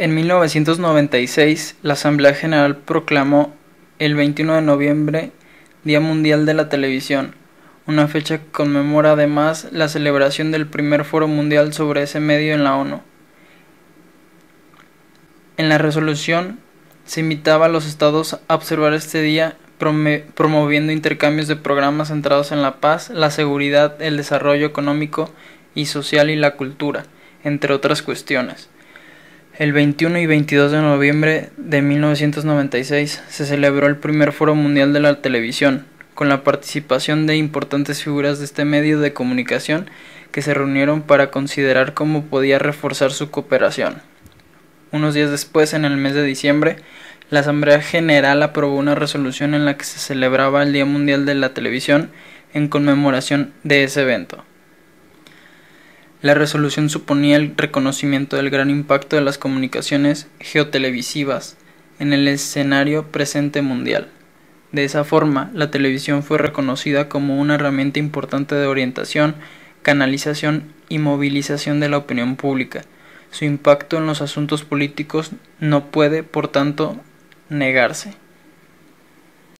En 1996, la Asamblea General proclamó el 21 de noviembre Día Mundial de la Televisión, una fecha que conmemora además la celebración del primer foro mundial sobre ese medio en la ONU. En la resolución se invitaba a los estados a observar este día promoviendo intercambios de programas centrados en la paz, la seguridad, el desarrollo económico y social y la cultura, entre otras cuestiones. El 21 y 22 de noviembre de 1996 se celebró el primer Foro Mundial de la Televisión, con la participación de importantes figuras de este medio de comunicación que se reunieron para considerar cómo podía reforzar su cooperación. Unos días después, en el mes de diciembre, la Asamblea General aprobó una resolución en la que se celebraba el Día Mundial de la Televisión en conmemoración de ese evento. La resolución suponía el reconocimiento del gran impacto de las comunicaciones geotelevisivas en el escenario presente mundial. De esa forma, la televisión fue reconocida como una herramienta importante de orientación, canalización y movilización de la opinión pública. Su impacto en los asuntos políticos no puede, por tanto, negarse.